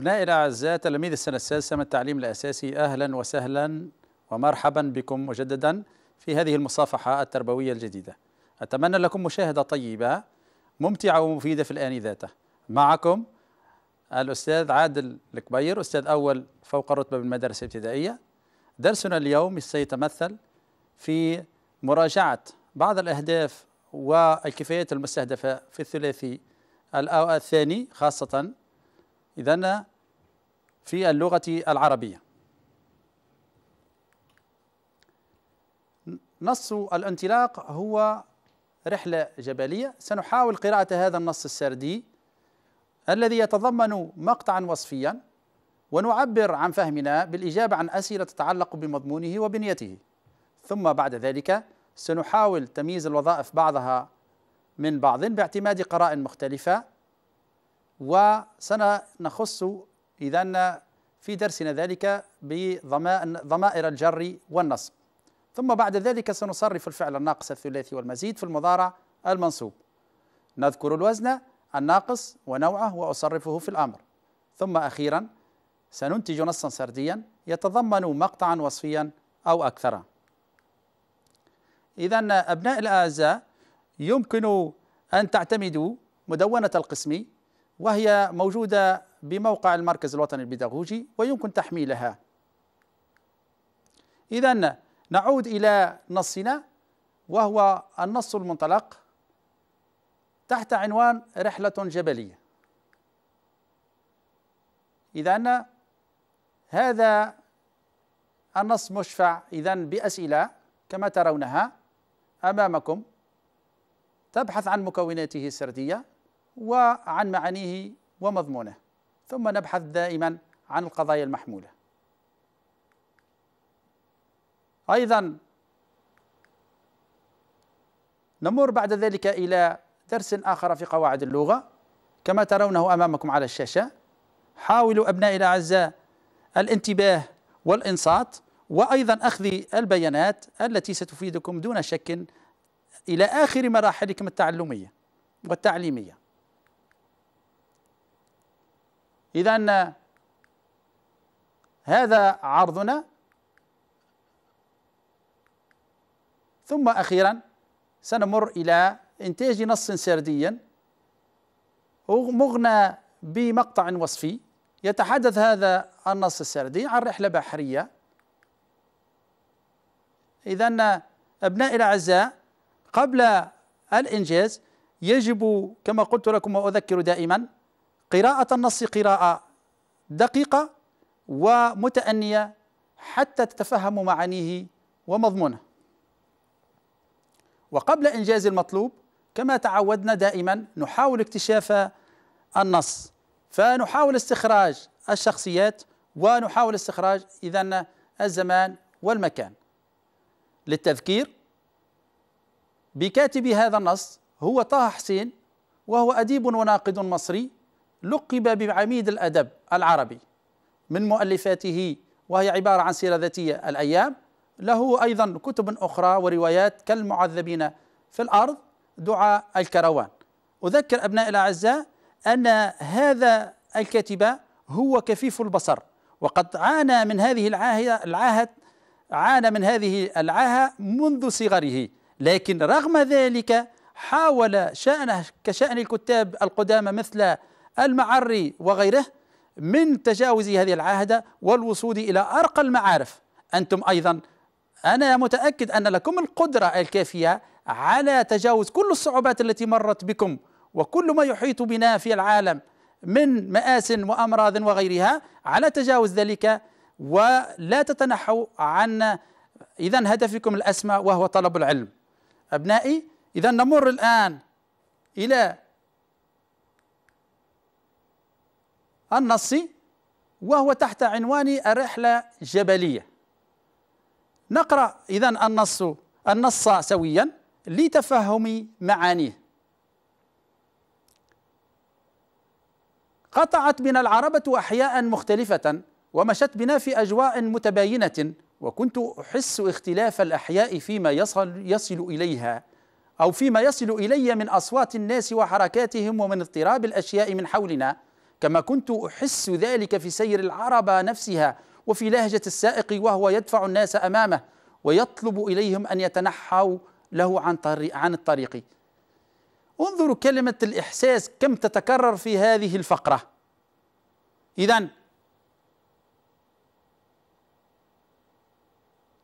أبنائي الأعزاء تلاميذ السنة السادسة من التعليم الأساسي أهلا وسهلا ومرحبا بكم مجددا في هذه المصافحة التربوية الجديدة أتمنى لكم مشاهدة طيبة ممتعة ومفيدة في الآن ذاته معكم الأستاذ عادل الكبير أستاذ أول فوق رتبة بالمدارس الابتدائية درسنا اليوم سيتمثل في مراجعة بعض الأهداف والكفايات المستهدفة في الثلاثي الثاني خاصة إذا في اللغة العربية نص الانطلاق هو رحلة جبلية سنحاول قراءة هذا النص السردي الذي يتضمن مقطعا وصفيا ونعبر عن فهمنا بالإجابة عن أسئلة تتعلق بمضمونه وبنيته ثم بعد ذلك سنحاول تمييز الوظائف بعضها من بعض باعتماد قراء مختلفة وسنخص إذا في درسنا ذلك بضمائر الجر والنصب ثم بعد ذلك سنصرف الفعل الناقص الثلاثي والمزيد في المضارع المنصوب نذكر الوزن الناقص ونوعه وأصرفه في الأمر ثم أخيرا سننتج نصا سرديا يتضمن مقطعا وصفيا أو أكثر إذا أبناء الأعزاء يمكن أن تعتمدوا مدونة القسمي وهي موجودة بموقع المركز الوطني البيداغوجي ويمكن تحميلها إذا نعود إلى نصنا وهو النص المنطلق تحت عنوان رحلة جبلية إذا هذا النص مشفع إذا بأسئلة كما ترونها أمامكم تبحث عن مكوناته السردية وعن معانيه ومضمونه ثم نبحث دائما عن القضايا المحموله ايضا نمر بعد ذلك الى درس اخر في قواعد اللغه كما ترونه امامكم على الشاشه حاولوا ابنائي الاعزاء الانتباه والانصات وايضا اخذ البيانات التي ستفيدكم دون شك الى اخر مراحلكم التعلميه والتعليميه إذا هذا عرضنا ثم أخيرا سنمر إلى إنتاج نص سردي مغنى بمقطع وصفي يتحدث هذا النص السردي عن رحلة بحرية إذا أبنائي الأعزاء قبل الإنجاز يجب كما قلت لكم وأذكر دائما قراءة النص قراءة دقيقة ومتأنية حتى تتفهم معانيه ومضمونه وقبل إنجاز المطلوب كما تعودنا دائما نحاول اكتشاف النص فنحاول استخراج الشخصيات ونحاول استخراج إذا الزمان والمكان للتذكير بكاتب هذا النص هو طه حسين وهو أديب وناقد مصري لقب بعميد الأدب العربي من مؤلفاته وهي عبارة عن سيرة ذاتية الأيام له أيضا كتب أخرى وروايات كالمعذبين في الأرض دعاء الكروان أذكر أبنائي الأعزاء أن هذا الكاتب هو كفيف البصر وقد عانى من هذه العاهة عانى من هذه العاهة منذ صغره لكن رغم ذلك حاول شأنه كشأن الكتاب القدامى مثل المعري وغيره من تجاوز هذه العاهده والوصول إلى أرقى المعارف أنتم أيضا أنا متأكد أن لكم القدرة الكافية على تجاوز كل الصعوبات التي مرت بكم وكل ما يحيط بنا في العالم من مآس وأمراض وغيرها على تجاوز ذلك ولا تتنحوا عن إذا هدفكم الأسمى وهو طلب العلم أبنائي إذا نمر الآن إلى النصي وهو تحت عنوان الرحلة جبلية نقرأ إذا النص النص سويا لتفهم معانيه قطعت بنا العربة أحياء مختلفة ومشت بنا في أجواء متباينة وكنت أحس اختلاف الأحياء فيما يصل, يصل إليها أو فيما يصل إلي من أصوات الناس وحركاتهم ومن اضطراب الأشياء من حولنا كما كنت أحس ذلك في سير العربة نفسها وفي لهجة السائق وهو يدفع الناس أمامه ويطلب إليهم أن يتنحوا له عن, طريق عن الطريق انظروا كلمة الإحساس كم تتكرر في هذه الفقرة إذا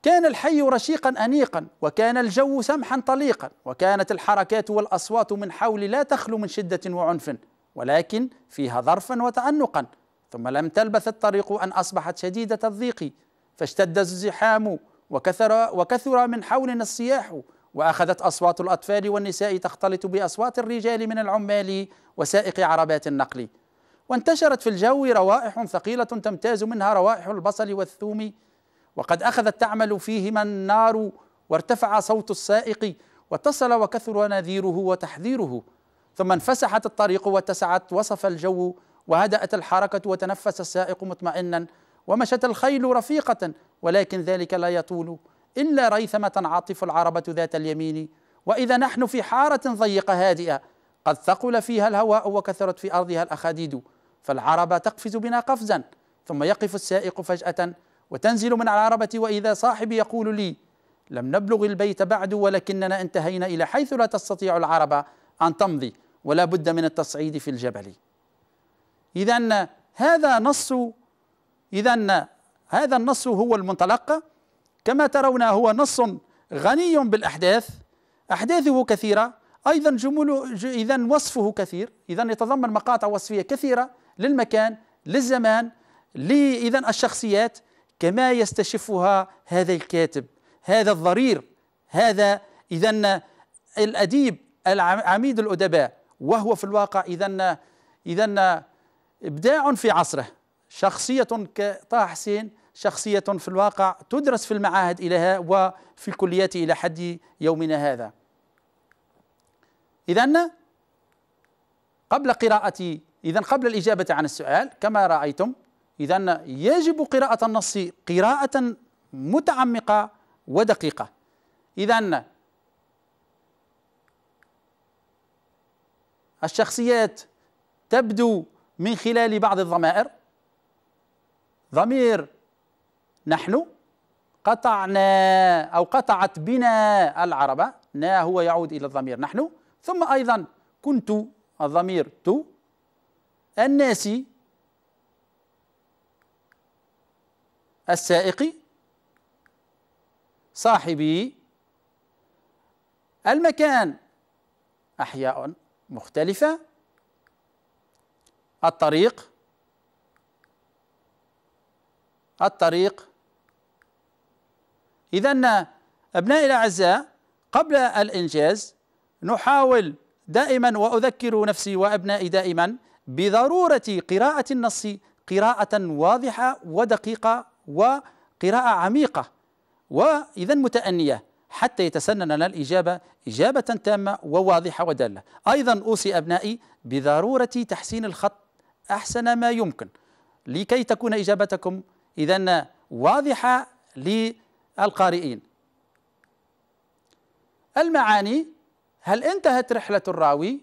كان الحي رشيقا أنيقا وكان الجو سمحا طليقا وكانت الحركات والأصوات من حولي لا تخلو من شدة وعنف ولكن فيها ظرفا وتعنقا ثم لم تلبث الطريق أن أصبحت شديدة الضيق فاشتد الزحام وكثر, وكثر من حولنا الصياح وأخذت أصوات الأطفال والنساء تختلط بأصوات الرجال من العمال وسائق عربات النقل وانتشرت في الجو روائح ثقيلة تمتاز منها روائح البصل والثوم وقد أخذت تعمل فيهما النار وارتفع صوت السائق واتصل وكثر نذيره وتحذيره ثم انفسحت الطريق واتسعت وصف الجو وهدأت الحركة وتنفس السائق مطمئنا ومشت الخيل رفيقة ولكن ذلك لا يطول إلا ريثما تنعطف العربة ذات اليمين وإذا نحن في حارة ضيقة هادئة قد ثقل فيها الهواء وكثرت في أرضها الأخاديد فالعربة تقفز بنا قفزا ثم يقف السائق فجأة وتنزل من العربة وإذا صاحبي يقول لي لم نبلغ البيت بعد ولكننا انتهينا إلى حيث لا تستطيع العربة أن تمضي ولا بد من التصعيد في الجبل إذا هذا نص إذا هذا النص هو المنطلق كما ترون هو نص غني بالأحداث أحداثه كثيرة أيضا جمول إذا وصفه كثير إذا يتضمن مقاطع وصفية كثيرة للمكان للزمان لإذا الشخصيات كما يستشفها هذا الكاتب هذا الضرير هذا إذا الأديب عميد الأدباء وهو في الواقع إذا إذا إبداع في عصره شخصية كطه حسين شخصية في الواقع تدرس في المعاهد إليها وفي الكليات إلى حد يومنا هذا إذا قبل قراءة إذا قبل الإجابة عن السؤال كما رأيتم إذا يجب قراءة النص قراءة متعمقة ودقيقة إذا الشخصيات تبدو من خلال بعض الضمائر ضمير نحن قطعنا أو قطعت بنا العربة نا هو يعود إلى الضمير نحن ثم أيضا كنت الضمير تو الناس السائق صاحبي المكان أحياء مختلفة الطريق الطريق إذا أبنائي الأعزاء قبل الإنجاز نحاول دائما وأذكر نفسي وأبنائي دائما بضرورة قراءة النص قراءة واضحة ودقيقة وقراءة عميقة وإذا متأنية حتى يتسنن لنا الإجابة إجابة تامة وواضحة ودالة أيضا أوصي أبنائي بضرورة تحسين الخط أحسن ما يمكن لكي تكون إجابتكم إذا واضحة للقارئين المعاني هل انتهت رحلة الراوي؟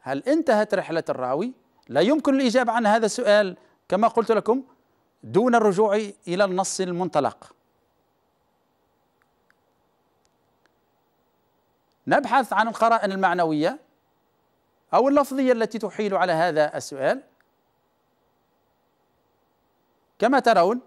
هل انتهت رحلة الراوي؟ لا يمكن الإجابة عن هذا السؤال كما قلت لكم دون الرجوع إلى النص المنطلق نبحث عن القرائن المعنوية أو اللفظية التي تحيل على هذا السؤال كما ترون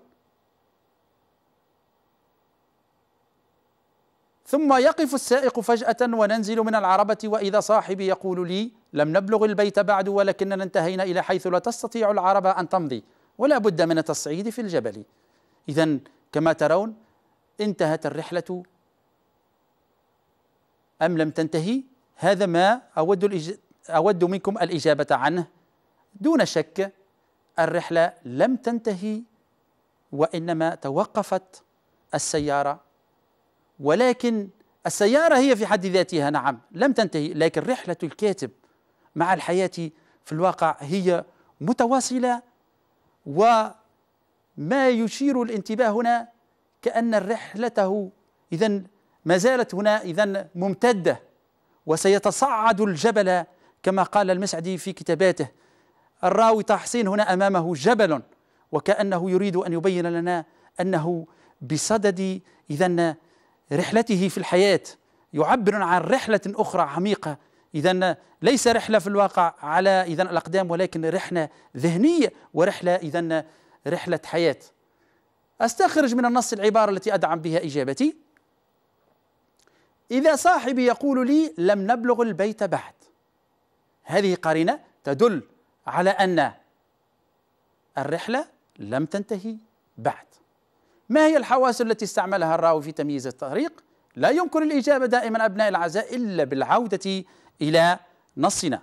ثم يقف السائق فجأة وننزل من العربة وإذا صاحبي يقول لي لم نبلغ البيت بعد ولكننا انتهينا إلى حيث لا تستطيع العربة أن تمضي ولا بد من التصعيد في الجبل إذا كما ترون انتهت الرحلة أم لم تنتهي هذا ما أود, أود منكم الإجابة عنه دون شك الرحلة لم تنتهي وإنما توقفت السيارة ولكن السيارة هي في حد ذاتها نعم لم تنتهي لكن رحلة الكاتب مع الحياة في الواقع هي متواصلة وما يشير الانتباه هنا كأن رحلته إذا ما زالت هنا إذا ممتدة وسيتصعد الجبل كما قال المسعدي في كتاباته الراوي تحصين هنا أمامه جبل وكأنه يريد أن يبين لنا أنه بصدد إذا رحلته في الحياة يعبر عن رحلة أخرى عميقة إذا ليس رحلة في الواقع على إذا الأقدام ولكن رحلة ذهنية ورحلة إذا رحلة حياة أستخرج من النص العبارة التي أدعم بها إجابتي إذا صاحبي يقول لي لم نبلغ البيت بعد هذه قرينة تدل على أن الرحلة لم تنتهي بعد ما هي الحواس التي استعملها الراوي في تمييز الطريق لا يمكن الإجابة دائما أبناء العزاء إلا بالعودة إلى نصنا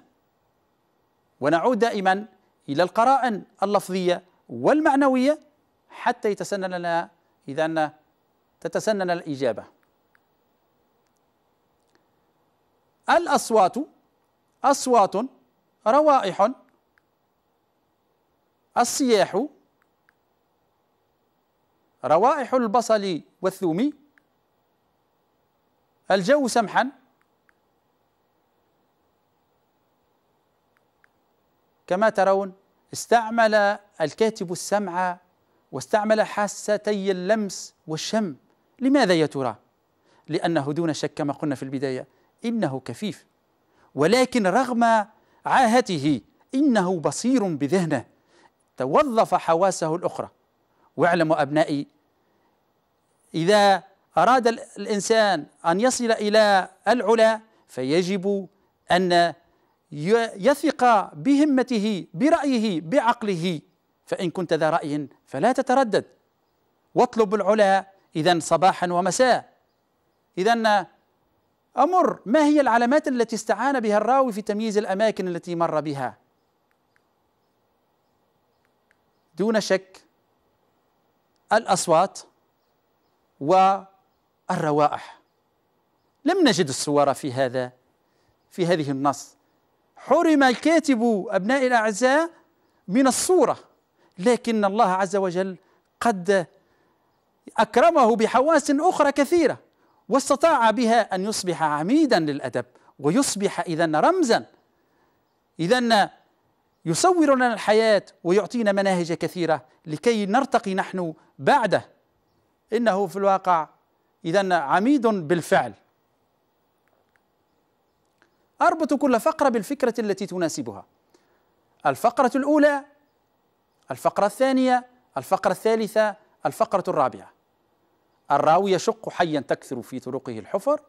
ونعود دائما إلى القرائن اللفظية والمعنوية حتى يتسنن لنا إذا تتسنن الإجابة الأصوات أصوات روائح الصياح روائح البصل والثوم الجو سمحا كما ترون استعمل الكاتب السمع واستعمل حاستي اللمس والشم لماذا يا ترى لأنه دون شك كما قلنا في البداية إنه كفيف ولكن رغم عاهته إنه بصير بذهنه توظف حواسه الأخرى واعلموا أبنائي إذا أراد الإنسان أن يصل إلى العلا فيجب أن يثق بهمته برأيه بعقله فإن كنت ذا رأي فلا تتردد واطلب العلا إذا صباحا ومساء إذا أمر ما هي العلامات التي استعان بها الراوي في تمييز الأماكن التي مر بها دون شك الأصوات والروائح لم نجد الصور في هذا في هذه النص حرم الكاتب أبنائي الأعزاء من الصورة لكن الله عز وجل قد أكرمه بحواس أخرى كثيرة واستطاع بها أن يصبح عميدا للأدب ويصبح إذا رمزا إذا يصور لنا الحياة ويعطينا مناهج كثيرة لكي نرتقي نحن بعده إنه في الواقع إذا عميد بالفعل أربط كل فقرة بالفكرة التي تناسبها الفقرة الأولى الفقرة الثانية الفقرة الثالثة الفقرة الرابعة الراوي يشق حيا تكثر في طرقه الحفر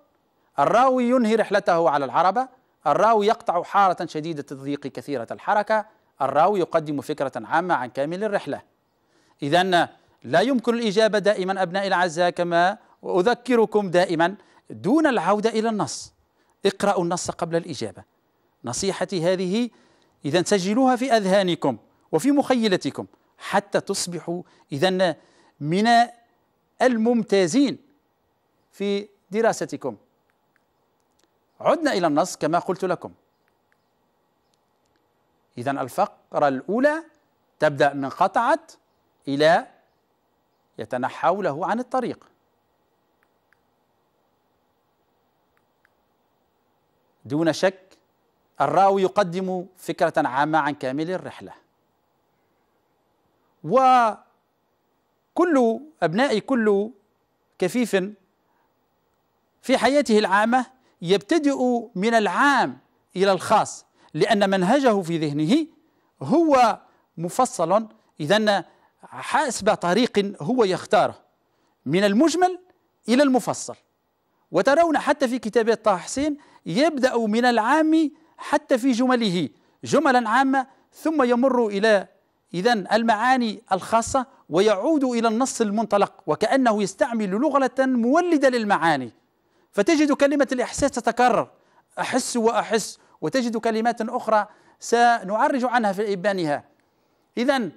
الراوي ينهي رحلته على العربة الراوي يقطع حارة شديدة الضيق كثيرة الحركة الراوي يقدم فكرة عامة عن كامل الرحلة إذا لا يمكن الإجابة دائما أبنائي العزاء كما أذكركم دائما دون العودة إلى النص اقرأوا النص قبل الإجابة نصيحتي هذه إذا سجلوها في أذهانكم وفي مخيلتكم حتى تصبحوا إذا من الممتازين في دراستكم عدنا إلى النص كما قلت لكم إذا الفقرة الأولى تبدأ من قطعت إلى يتنحوا له عن الطريق دون شك الراوي يقدم فكرة عامة عن كامل الرحلة و كل أبنائي كل كفيف في حياته العامة يبتدئ من العام إلى الخاص لأن منهجه في ذهنه هو مفصل إذا حسب طريق هو يختاره من المجمل إلى المفصل وترون حتى في كتابات طه حسين يبدأ من العام حتى في جمله جملا عامة ثم يمر إلى إذا المعاني الخاصة ويعود إلى النص المنطلق وكأنه يستعمل لغة مولدة للمعاني فتجد كلمة الإحساس تتكرر أحس وأحس وتجد كلمات أخرى سنعرج عنها في إبانها إذا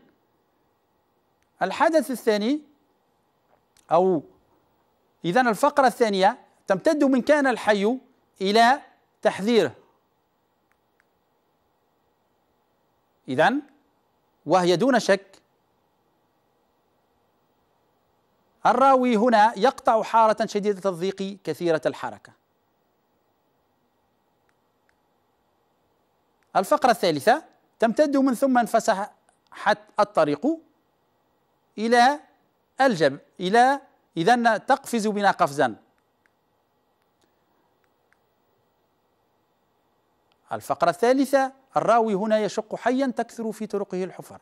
الحدث الثاني أو إذا الفقرة الثانية تمتد من كان الحي إلى تحذيره إذا وهي دون شك الراوي هنا يقطع حارة شديدة الضيق كثيرة الحركة الفقرة الثالثة تمتد من ثم انفسحت الطريق إلى الجب إلى إذا تقفز بنا قفزا الفقرة الثالثة الراوي هنا يشق حيا تكثر في طرقه الحفر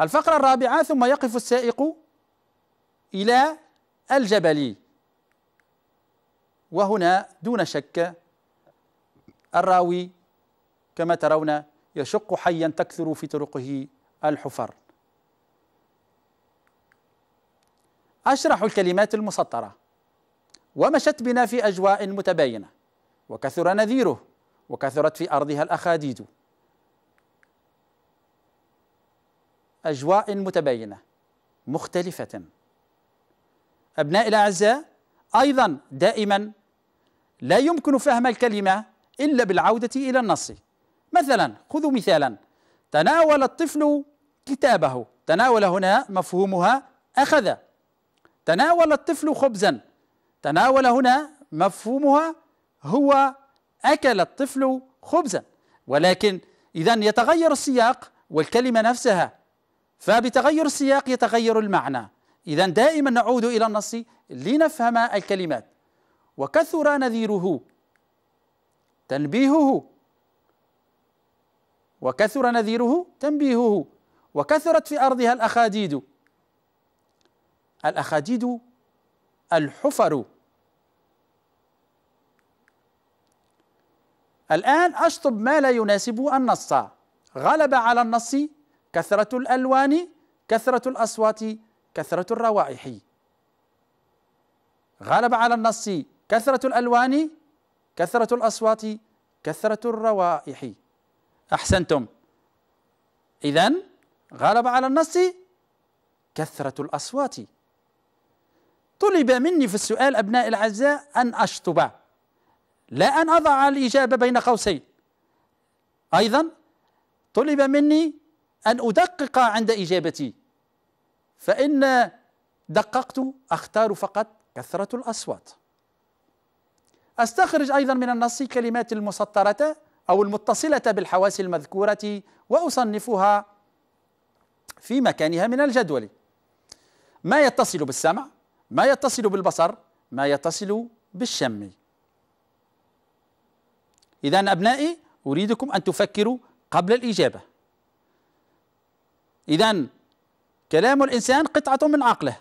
الفقرة الرابعة ثم يقف السائق إلى الجبل وهنا دون شك الراوي كما ترون يشق حيا تكثر في طرقه الحفر أشرح الكلمات المسطرة ومشت بنا في أجواء متباينة وكثر نذيره وكثرت في أرضها الأخاديد أجواء متباينة مختلفة أبنائي الأعزاء أيضا دائما لا يمكن فهم الكلمة إلا بالعودة إلى النص مثلا خذوا مثالا تناول الطفل كتابه تناول هنا مفهومها أخذ تناول الطفل خبزا تناول هنا مفهومها هو أكل الطفل خبزا ولكن إذا يتغير السياق والكلمة نفسها فبتغير السياق يتغير المعنى إذا دائما نعود إلى النص لنفهم الكلمات وكثر نذيره تنبيهه وكثر نذيره تنبيهه وكثرت في أرضها الأخاديد الأخاديد الحفر الآن أشطب ما لا يناسب النص غلب على النص كثرة الألوان كثرة الأصوات كثرة الروائح غلب على النص كثرة الألوان كثرة الأصوات كثرة الروائح أحسنتم إذا غلب على النص كثرة الأصوات طلب مني في السؤال أبناء الأعزاء أن أشطب لا أن أضع الإجابة بين قوسين أيضا طلب مني أن أدقق عند إجابتي فإن دققت أختار فقط كثرة الأصوات أستخرج أيضا من النص كلمات المسطرة أو المتصلة بالحواس المذكورة وأصنفها في مكانها من الجدول ما يتصل بالسمع ما يتصل بالبصر ما يتصل بالشم إذا أبنائي أريدكم أن تفكروا قبل الإجابة إذا كلام الإنسان قطعة من عقله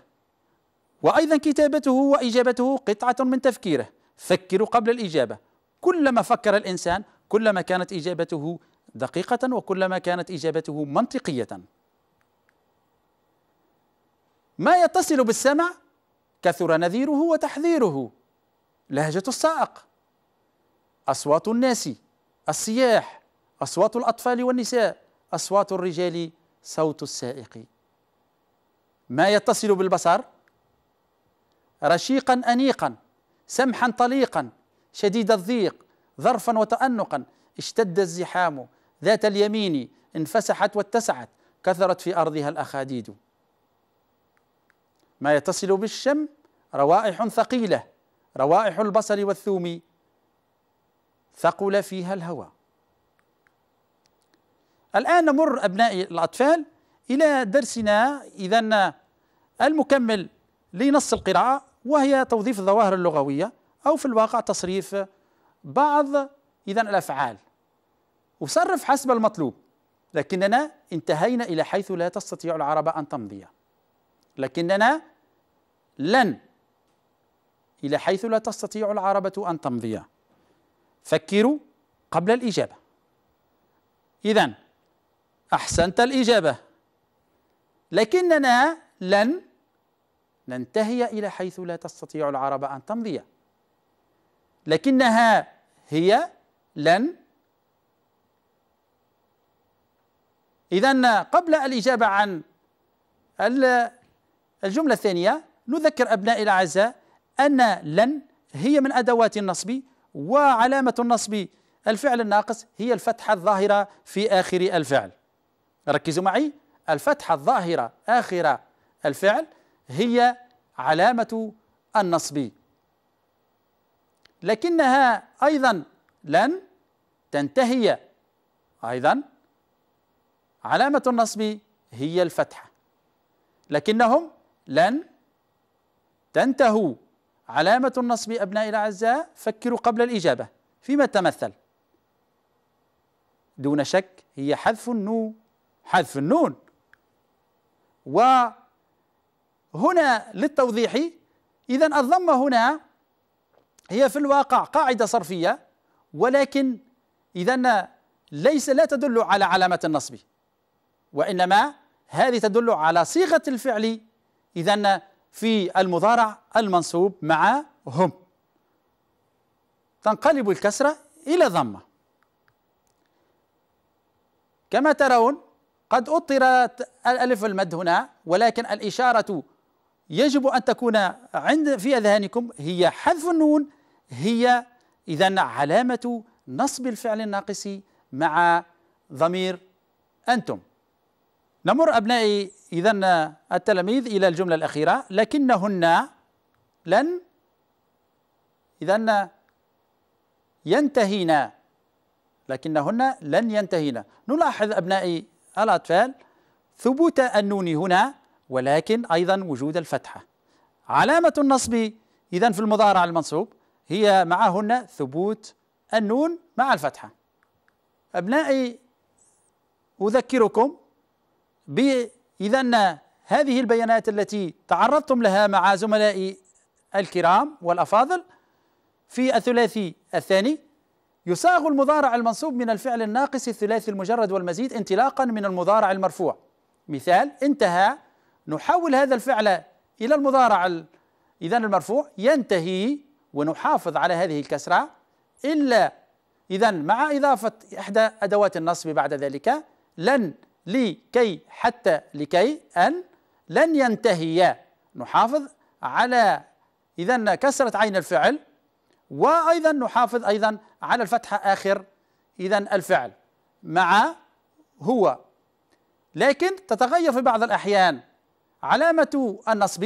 وأيضا كتابته وإجابته قطعة من تفكيره فكروا قبل الإجابة كلما فكر الإنسان كلما كانت إجابته دقيقة وكلما كانت إجابته منطقية ما يتصل بالسمع كثر نذيره وتحذيره لهجة السائق أصوات الناس الصياح أصوات الأطفال والنساء أصوات الرجال صوت السائق ما يتصل بالبصر رشيقا انيقا سمحا طليقا شديد الضيق ظرفا وتانقا اشتد الزحام ذات اليمين انفسحت واتسعت كثرت في ارضها الاخاديد ما يتصل بالشم روائح ثقيله روائح البصل والثوم ثقل فيها الهوى الآن نمر أبنائي الأطفال إلى درسنا إذا المكمل لنص القراءة وهي توظيف الظواهر اللغوية أو في الواقع تصريف بعض إذا الأفعال وصرف حسب المطلوب لكننا انتهينا إلى حيث لا تستطيع العرب أن تمضي لكننا لن إلى حيث لا تستطيع العربة أن تمضي فكروا قبل الإجابة إذا احسنت الاجابه لكننا لن ننتهي الى حيث لا تستطيع العرب ان تمضي لكنها هي لن اذا قبل الاجابه عن الجمله الثانيه نذكر ابنائي الاعزاء ان لن هي من ادوات النصب وعلامه النصب الفعل الناقص هي الفتحه الظاهره في اخر الفعل ركزوا معي الفتحة الظاهرة آخر الفعل هي علامة النصب لكنها أيضا لن تنتهي أيضا علامة النصب هي الفتحة لكنهم لن تنتهوا علامة النصب أبنائي الأعزاء فكروا قبل الإجابة فيما تمثل دون شك هي حذف النون حذف النون وهنا للتوضيح إذا الضمة هنا هي في الواقع قاعدة صرفية ولكن إذا ليس لا تدل على علامة النصب وإنما هذه تدل على صيغة الفعل إذا في المضارع المنصوب مع هم تنقلب الكسرة إلى ضمة كما ترون قد أطرت الألف المد هنا ولكن الإشارة يجب أن تكون عند في أذهانكم هي حذف النون هي إذا علامة نصب الفعل الناقص مع ضمير أنتم نمر أبنائي إذا التلاميذ إلى الجملة الأخيرة لكنهن لن إذا ينتهينا لكنهن لن ينتهينا نلاحظ أبنائي الأطفال ثبوت النون هنا ولكن أيضا وجود الفتحة علامة النصب إذا في المضارع المنصوب هي معهن ثبوت النون مع الفتحة أبنائي أذكركم إذا هذه البيانات التي تعرضتم لها مع زملائي الكرام والأفاضل في الثلاثي الثاني يساغ المضارع المنصوب من الفعل الناقص الثلاثي المجرد والمزيد انطلاقا من المضارع المرفوع مثال انتهى نحول هذا الفعل إلى المضارع إذا المرفوع ينتهي ونحافظ على هذه الكسرة إلا إذا مع إضافة إحدى أدوات النصب بعد ذلك لن لكي حتى لكي أن لن ينتهي نحافظ على إذا كسرة عين الفعل وأيضا نحافظ أيضا على الفتحة آخر إذا الفعل مع هو لكن تتغير في بعض الأحيان علامة النصب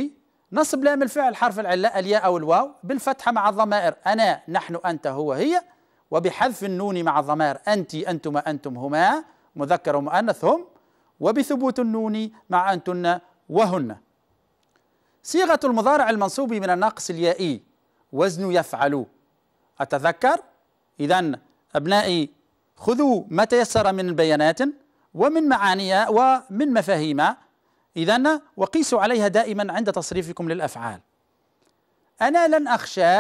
نصب لام الفعل حرف العلة الياء أو الواو بالفتحة مع الضمائر أنا نحن أنت هو هي وبحذف النون مع الضمائر أنت أنتما أنتم هما مذكر ومؤنث هم وبثبوت النون مع أنتن وهن صيغة المضارع المنصوب من الناقص اليائي وزن يفعل أتذكر إذا أبنائي خذوا ما تيسر من بيانات ومن معانيها ومن مفاهيمها إذا وقيسوا عليها دائما عند تصريفكم للأفعال أنا لن أخشى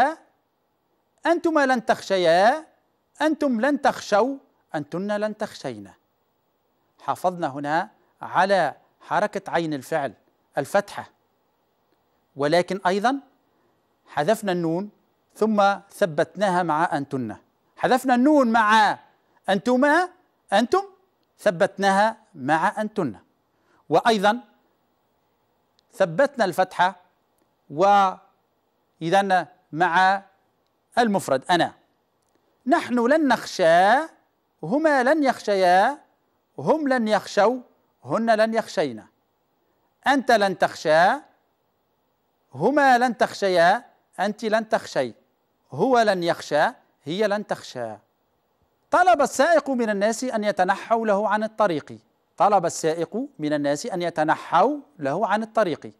أنتما لن تخشيا أنتم لن تخشوا أنتن لن تخشين حافظنا هنا على حركة عين الفعل الفتحة ولكن أيضا حذفنا النون ثم ثبتناها مع أنتن حذفنا النون مع أنتما أنتم ثبتناها مع أنتن وأيضا ثبتنا الفتحة وإذا مع المفرد أنا نحن لن نخشى هما لن يخشيا هم لن يخشوا هن لن يخشينا أنت لن تخشى هما لن تخشيا أنت لن تخشي هو لن يخشى هي لن تخشى طلب السائق من الناس أن يتنحوا له عن الطريق طلب السائق من الناس أن يتنحوا له عن الطريق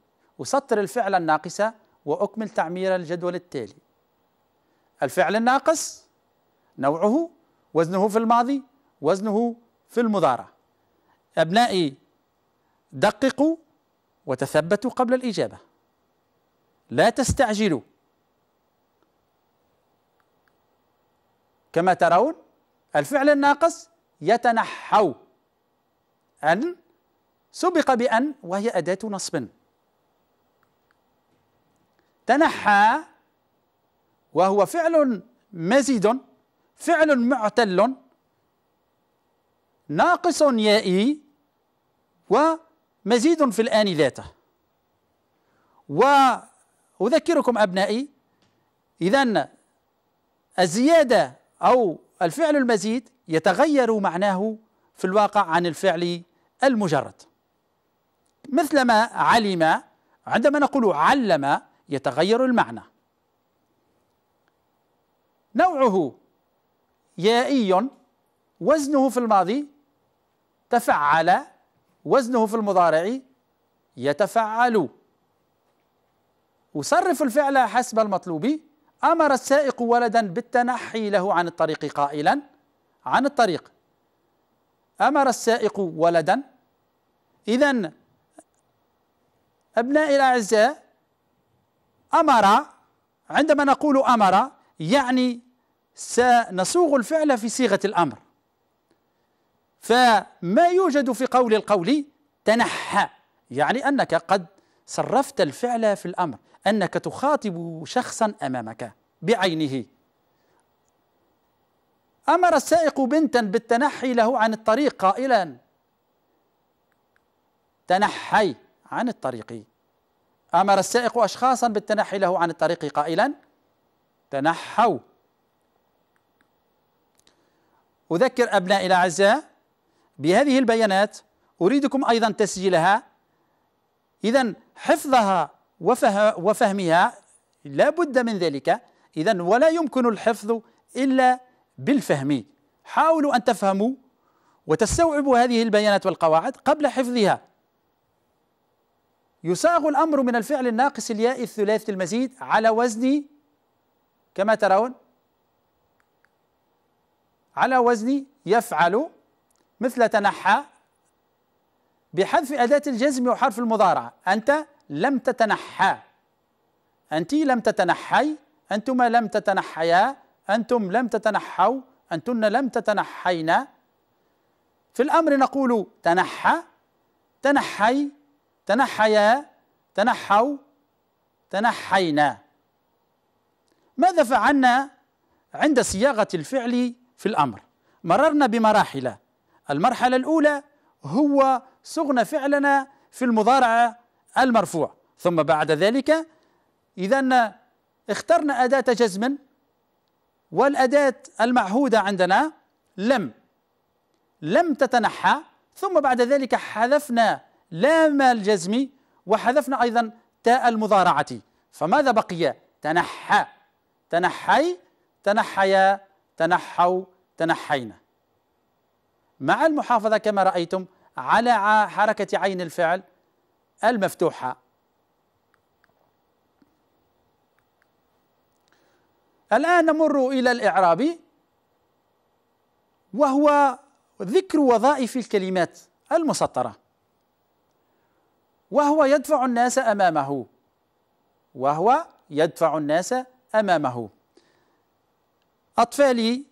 أسطر الفعل الناقص وأكمل تعمير الجدول التالي الفعل الناقص نوعه وزنه في الماضي وزنه في المضارع أبنائي دققوا وتثبتوا قبل الإجابة لا تستعجلوا كما ترون الفعل الناقص يتنحو أن سبق بأن وهي أداة نصب تنحى وهو فعل مزيد فعل معتل ناقص يائي ومزيد في الآن ذاته وأذكركم أبنائي إذا الزيادة أو الفعل المزيد يتغير معناه في الواقع عن الفعل المجرد مثلما علم عندما نقول علم يتغير المعنى نوعه يائي وزنه في الماضي تفعل وزنه في المضارع يتفعل وصرف الفعل حسب المطلوب أمر السائق ولدا بالتنحي له عن الطريق قائلا عن الطريق أمر السائق ولدا إذا أبنائي الأعزاء أمر عندما نقول أمر يعني سنصوغ الفعل في صيغة الأمر فما يوجد في قول القول تنحى يعني أنك قد صرفت الفعل في الأمر أنك تخاطب شخصا أمامك بعينه أمر السائق بنتا بالتنحي له عن الطريق قائلا تنحي عن الطريق أمر السائق أشخاصا بالتنحي له عن الطريق قائلا تنحوا أذكر أبنائي الأعزاء بهذه البيانات أريدكم أيضا تسجيلها إذا حفظها وفهمها لا بد من ذلك إذا ولا يمكن الحفظ إلا بالفهم حاولوا أن تفهموا وتستوعبوا هذه البيانات والقواعد قبل حفظها يصاغ الأمر من الفعل الناقص الياء الثلاثي المزيد على وزن كما ترون على وزن يفعل مثل تنحى بحذف أداة الجزم وحرف المضارعة أنت لم تتنحى أنت لم تتنحي أنتما لم تتنحيا أنتم لم تتنحوا أنتن لم تتنحينا في الأمر نقول تنحى تنحي تنحيا تنحوا تنحينا ماذا فعلنا عند صياغة الفعل في الأمر مررنا بمراحل المرحلة الأولى هو صغنا فعلنا في المضارعة المرفوع ثم بعد ذلك إذا اخترنا أداة جزم والأداة المعهودة عندنا لم لم تتنحى ثم بعد ذلك حذفنا لام الجزم وحذفنا أيضا تاء المضارعة فماذا بقي تنحى تنحي تنحيا تنحوا تنحينا مع المحافظة كما رأيتم على حركة عين الفعل المفتوحة الآن نمر إلى الإعراب وهو ذكر وظائف الكلمات المسطرة وهو يدفع الناس أمامه وهو يدفع الناس أمامه أطفالي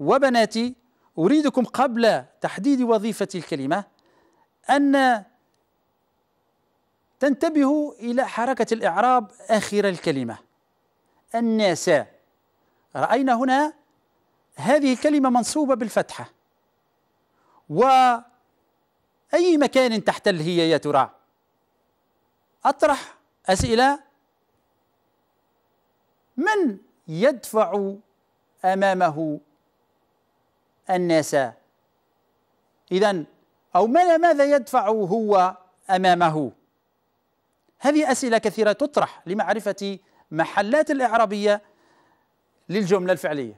وبناتي أريدكم قبل تحديد وظيفة الكلمة أن تنتبهوا إلى حركة الإعراب آخر الكلمة الناس رأينا هنا هذه الكلمة منصوبة بالفتحة وأي مكان تحتل هي يا ترى أطرح أسئلة من يدفع أمامه الناس إذا أو ماذا يدفع هو أمامه هذه أسئلة كثيرة تطرح لمعرفة محلات الإعرابية للجملة الفعلية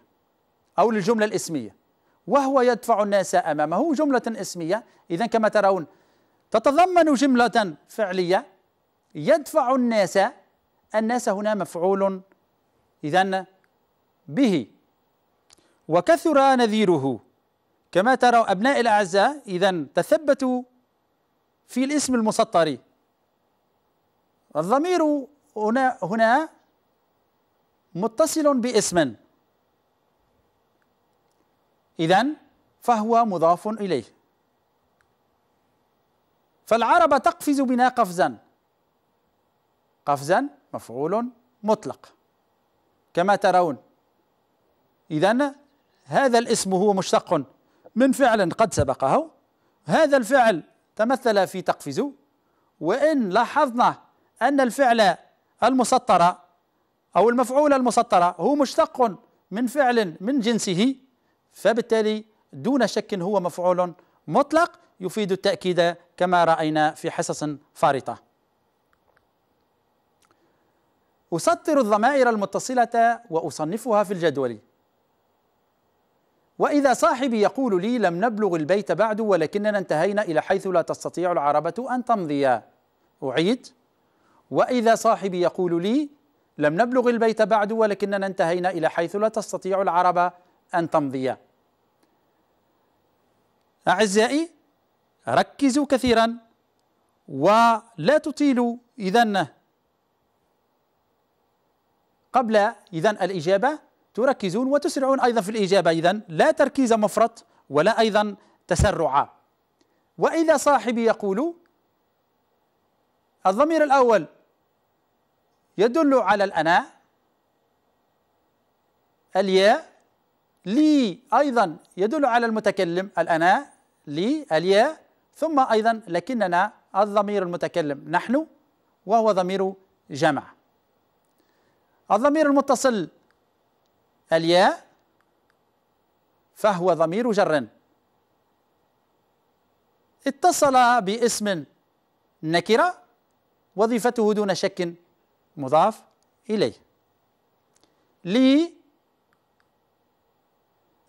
أو للجملة الاسمية وهو يدفع الناس أمامه جملة اسمية إذا كما ترون تتضمن جملة فعلية يدفع الناس الناس هنا مفعول إذا به وكثر نذيره كما ترى أبناء الأعزاء إذا تثبتوا في الاسم المسطر الضمير هنا هنا متصل باسم إذا فهو مضاف إليه فالعرب تقفز بنا قفزا قفزا مفعول مطلق كما ترون إذا هذا الاسم هو مشتق من فعل قد سبقه هذا الفعل تمثل في تقفز وإن لاحظنا أن الفعل المسطر أو المفعول المسطر هو مشتق من فعل من جنسه فبالتالي دون شك هو مفعول مطلق يفيد التأكيد كما رأينا في حصص فارطة أسطر الضمائر المتصلة وأصنفها في الجدول وإذا صاحبي يقول لي لم نبلغ البيت بعد ولكننا انتهينا إلى حيث لا تستطيع العربة أن تمضي أعيد وإذا صاحبي يقول لي لم نبلغ البيت بعد ولكننا انتهينا إلى حيث لا تستطيع العربة أن تمضي أعزائي ركزوا كثيرا ولا تطيلوا إذا قبل إذا الإجابة تركزون وتسرعون أيضا في الإجابة إذا لا تركيز مفرط ولا أيضا تسرعا وإذا صاحبي يقول الضمير الأول يدل على الأنا الياء لي أيضا يدل على المتكلم الأنا لي الياء ثم أيضا لكننا الضمير المتكلم نحن وهو ضمير جمع الضمير المتصل الياء فهو ضمير جر اتصل باسم نكرة وظيفته دون شك مضاف إليه لي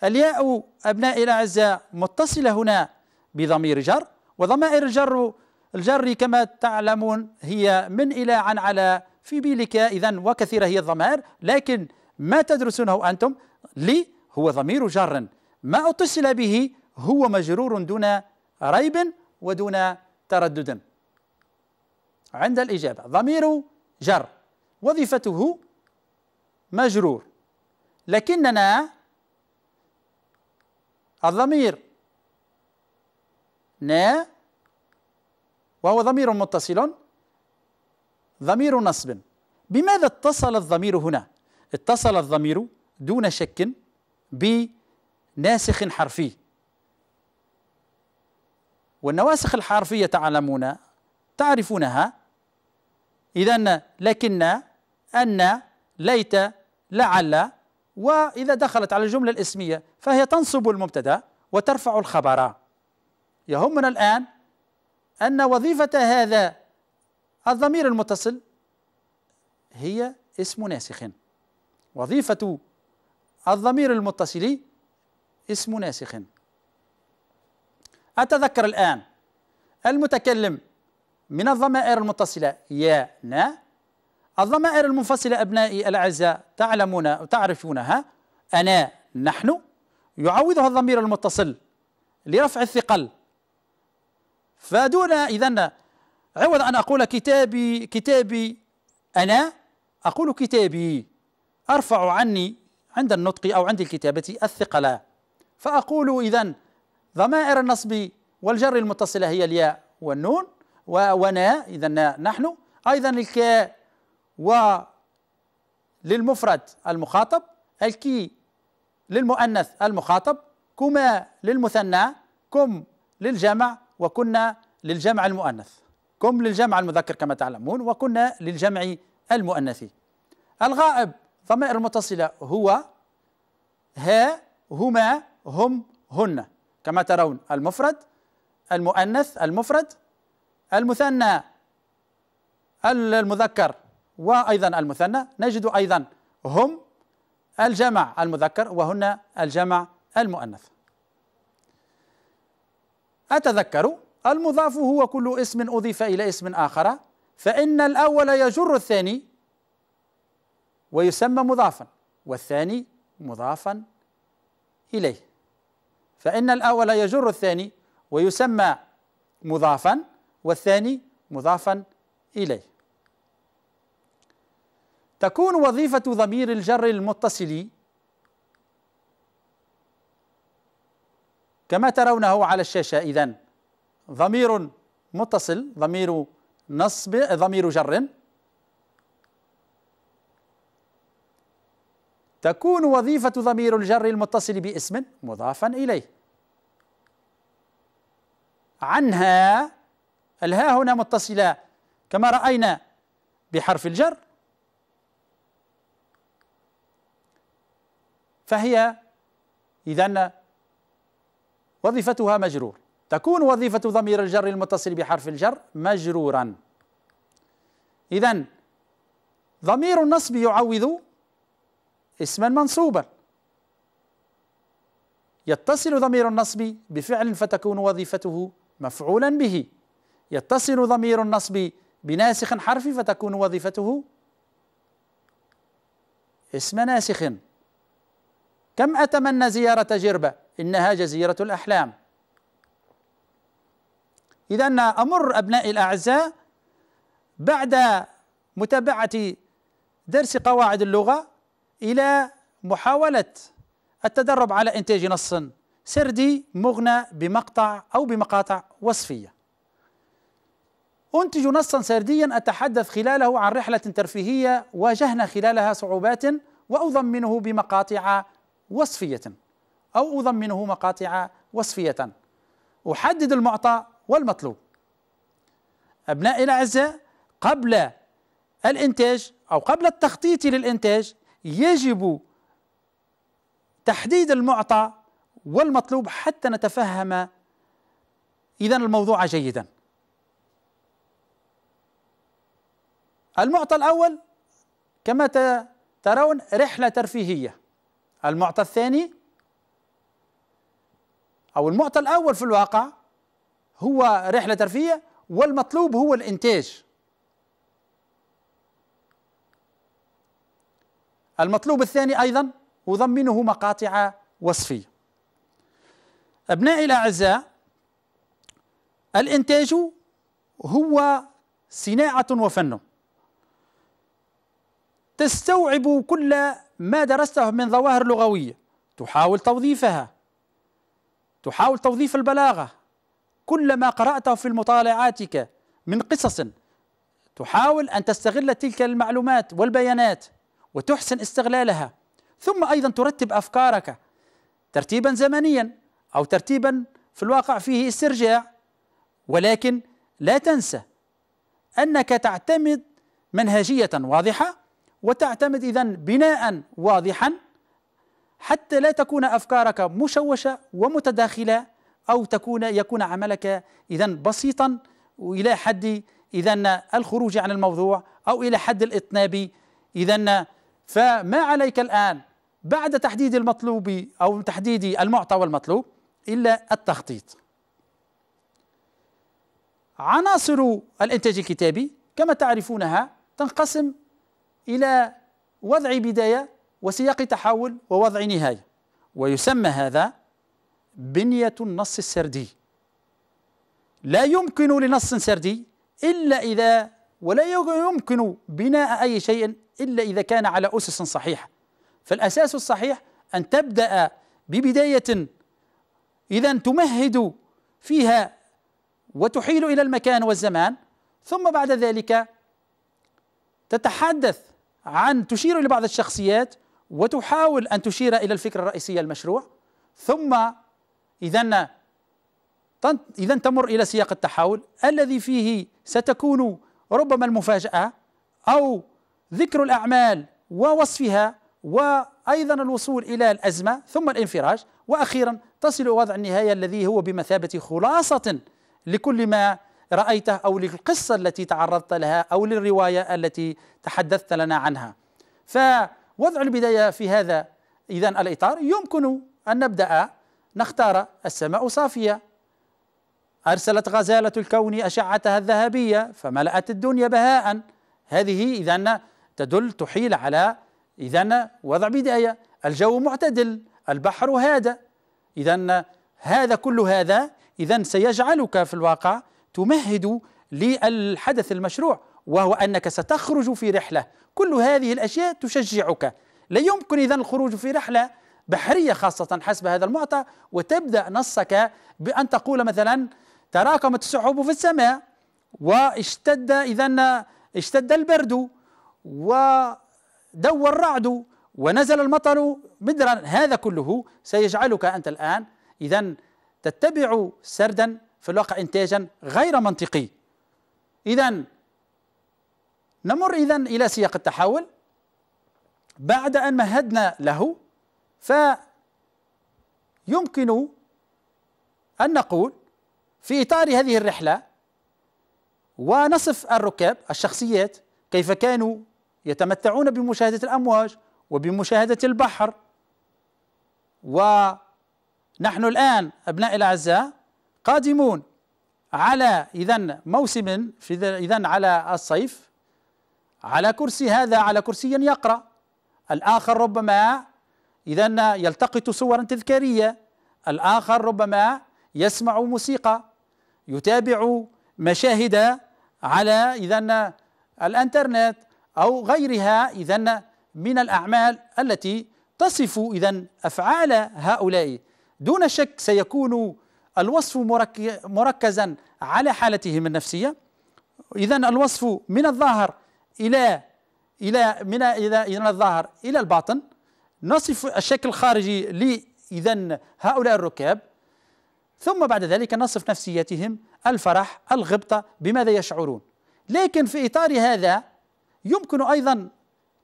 الياء أبنائي الأعزاء متصلة هنا بضمير جر وضمائر الجر الجر كما تعلمون هي من إلى عن على في بيلك إذا وكثيرة هي الضمائر لكن ما تدرسونه أنتم لي هو ضمير جر ما اتصل به هو مجرور دون ريب ودون تردد عند الإجابة ضمير جر وظيفته مجرور لكننا الضمير نا وهو ضمير متصل ضمير نصب بماذا اتصل الضمير هنا اتصل الضمير دون شك بناسخ حرفي والنواسخ الحرفية تعلمون تعرفونها إذا لكن أن ليت لعل وإذا دخلت على الجملة الاسمية فهي تنصب المبتدأ وترفع الخبر يهمنا الآن أن وظيفة هذا الضمير المتصل هي اسم ناسخ وظيفة الضمير المتصل اسم ناسخ أتذكر الآن المتكلم من الضمائر المتصلة يا نا الضمائر المنفصلة أبنائي الأعزاء تعلمون تعرفونها أنا نحن يعوضها الضمير المتصل لرفع الثقل فدون إذا عوض أن أقول كتابي كتابي أنا أقول كتابي أرفع عني عند النطق أو عند الكتابة الثقلاء فأقول إذا ضمائر النصب والجر المتصلة هي الياء والنون ونا إذا نحن أيضا الكاء و للمفرد المخاطب الكي للمؤنث المخاطب كما للمثنى كم للجمع وكنا للجمع المؤنث كم للجمع المذكر كما تعلمون وكنا للجمع المؤنثي الغائب فما المتصلة هو ها هما هم هن كما ترون المفرد المؤنث المفرد المثنى المذكر وأيضا المثنى نجد أيضا هم الجمع المذكر وهن الجمع المؤنث أتذكر المضاف هو كل اسم أضيف إلى اسم آخر فإن الأول يجر الثاني ويسمى مضافا والثاني مضافا إليه فإن الأول يجر الثاني ويسمى مضافا والثاني مضافا إليه تكون وظيفة ضمير الجر المتصل كما ترونه على الشاشة إذن ضمير متصل ضمير نصب ضمير جر تكون وظيفة ضمير الجر المتصل باسم مضافا إليه عنها الها هنا متصلة كما رأينا بحرف الجر فهي إذا وظيفتها مجرور تكون وظيفة ضمير الجر المتصل بحرف الجر مجرورا إذا ضمير النصب يعوض اسما منصوبا يتصل ضمير النصب بفعل فتكون وظيفته مفعولا به يتصل ضمير النصب بناسخ حرف فتكون وظيفته اسم ناسخ كم أتمنى زيارة جربة إنها جزيرة الأحلام إذا أمر أبنائي الأعزاء بعد متابعة درس قواعد اللغة إلى محاولة التدرب على إنتاج نص سردي مغنى بمقطع أو بمقاطع وصفية أنتج نصا سرديا أتحدث خلاله عن رحلة ترفيهية واجهنا خلالها صعوبات وأضمنه بمقاطع وصفية أو أضمنه مقاطع وصفية أحدد المعطى والمطلوب أبنائي الأعزاء قبل الإنتاج أو قبل التخطيط للإنتاج يجب تحديد المعطى والمطلوب حتى نتفهم اذا الموضوع جيدا المعطى الاول كما ترون رحله ترفيهيه المعطى الثاني او المعطى الاول في الواقع هو رحله ترفيهيه والمطلوب هو الانتاج المطلوب الثاني أيضا أضمنه مقاطع وصفية أبنائي الأعزاء الإنتاج هو صناعة وفن تستوعب كل ما درسته من ظواهر لغوية تحاول توظيفها تحاول توظيف البلاغة كل ما قرأته في مطالعاتك من قصص تحاول أن تستغل تلك المعلومات والبيانات وتحسن استغلالها ثم ايضا ترتب افكارك ترتيبا زمنيا او ترتيبا في الواقع فيه استرجاع ولكن لا تنسى انك تعتمد منهجيه واضحه وتعتمد اذا بناء واضحا حتى لا تكون افكارك مشوشه ومتداخله او تكون يكون عملك اذا بسيطا والى حد اذا الخروج عن الموضوع او الى حد الاطناب اذا فما عليك الآن بعد تحديد المطلوب أو تحديد المعطى والمطلوب إلا التخطيط عناصر الإنتاج الكتابي كما تعرفونها تنقسم إلى وضع بداية وسياق تحول ووضع نهاية ويسمى هذا بنية النص السردي لا يمكن لنص سردي إلا إذا ولا يمكن بناء أي شيء إلا إذا كان على أسس صحيحة فالأساس الصحيح أن تبدأ ببداية إذا تمهد فيها وتحيل إلى المكان والزمان ثم بعد ذلك تتحدث عن تشير إلى بعض الشخصيات وتحاول أن تشير إلى الفكرة الرئيسية المشروع ثم إذا إذا تمر إلى سياق التحول الذي فيه ستكون ربما المفاجأة أو ذكر الأعمال ووصفها وأيضا الوصول إلى الأزمة ثم الانفراج وأخيرا تصل وضع النهاية الذي هو بمثابة خلاصة لكل ما رأيته أو للقصة التي تعرضت لها أو للرواية التي تحدثت لنا عنها فوضع البداية في هذا إذا الإطار يمكن أن نبدأ نختار السماء صافية أرسلت غزالة الكون أشعتها الذهبية فملأت الدنيا بهاء هذه إذا تدل تحيل على إذا وضع بداية الجو معتدل البحر هذا إذا هذا كل هذا إذا سيجعلك في الواقع تمهد للحدث المشروع وهو أنك ستخرج في رحلة كل هذه الأشياء تشجعك لا يمكن إذا الخروج في رحلة بحرية خاصة حسب هذا المعطى وتبدأ نصك بأن تقول مثلا تراكمت السحب في السماء واشتد إذا اشتد البرد ودو الرعد ونزل المطر مدرا هذا كله سيجعلك أنت الآن إذا تتبع سردا في الواقع إنتاجا غير منطقي إذا نمر إذا إلى سياق التحول بعد أن مهدنا له فيمكن أن نقول في إطار هذه الرحلة ونصف الركاب الشخصيات كيف كانوا يتمتعون بمشاهدة الأمواج وبمشاهدة البحر ونحن الآن أبنائي الأعزاء قادمون على إذا موسم في إذا على الصيف على كرسي هذا على كرسي يقرأ الآخر ربما إذا يلتقط صورا تذكارية الآخر ربما يسمع موسيقى يتابع مشاهد على إذا الانترنت أو غيرها إذا من الأعمال التي تصف إذا أفعال هؤلاء دون شك سيكون الوصف مركزا على حالتهم النفسية إذا الوصف من الظاهر إلى إلى من إذا إلى الظاهر إلى الباطن نصف الشكل الخارجي لإذا هؤلاء الركاب ثم بعد ذلك نصف نفسيتهم الفرح الغبطة بماذا يشعرون لكن في إطار هذا يمكن ايضا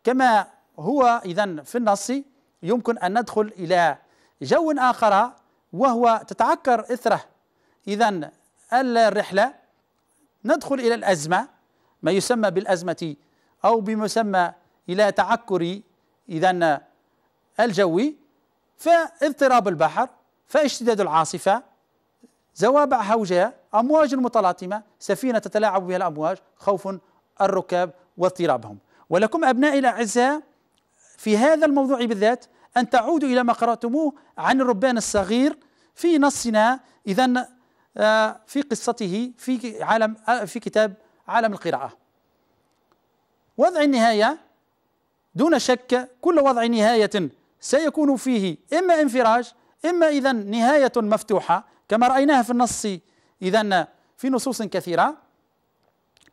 كما هو اذا في النص يمكن ان ندخل الى جو اخر وهو تتعكر اثره اذا الرحله ندخل الى الازمه ما يسمى بالازمه او بمسمى الى تعكر اذا الجوي فاضطراب البحر فاشتداد العاصفه زوابع هوجاء امواج متلاطمه سفينه تتلاعب بها الامواج خوف الركاب واضطرابهم ولكم أبنائي الأعزاء في هذا الموضوع بالذات أن تعودوا إلى ما قرأتموه عن الربان الصغير في نصنا إذا آه، في قصته في عالم آه، في كتاب عالم القراءة وضع النهاية دون شك كل وضع نهاية سيكون فيه إما انفراج إما إذا نهاية مفتوحة كما رأيناها في النص إذا في نصوص كثيرة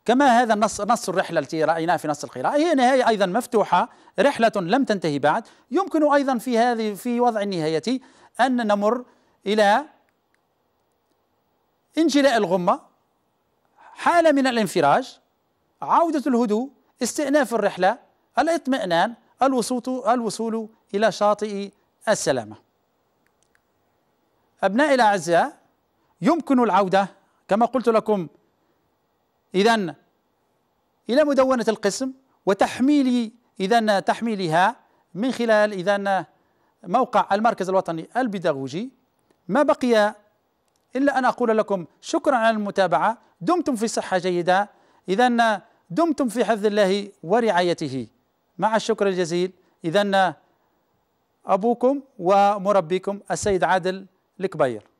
كما هذا النص نص الرحلة التي رأيناها في نص القراءة هي نهاية أيضا مفتوحة رحلة لم تنتهي بعد يمكن أيضا في هذه في وضع النهاية أن نمر إلى انجلاء الغمة حالة من الانفراج عودة الهدوء استئناف الرحلة الاطمئنان الوصول الوصول إلى شاطئ السلامة أبنائي الأعزاء يمكن العودة كما قلت لكم إذا إلى مدونة القسم وتحميل إذا تحميلها من خلال إذا موقع المركز الوطني البيداغوجي ما بقي إلا أن أقول لكم شكرا على المتابعة دمتم في صحة جيدة إذا دمتم في حفظ الله ورعايته مع الشكر الجزيل إذا أبوكم ومربيكم السيد عادل الكبير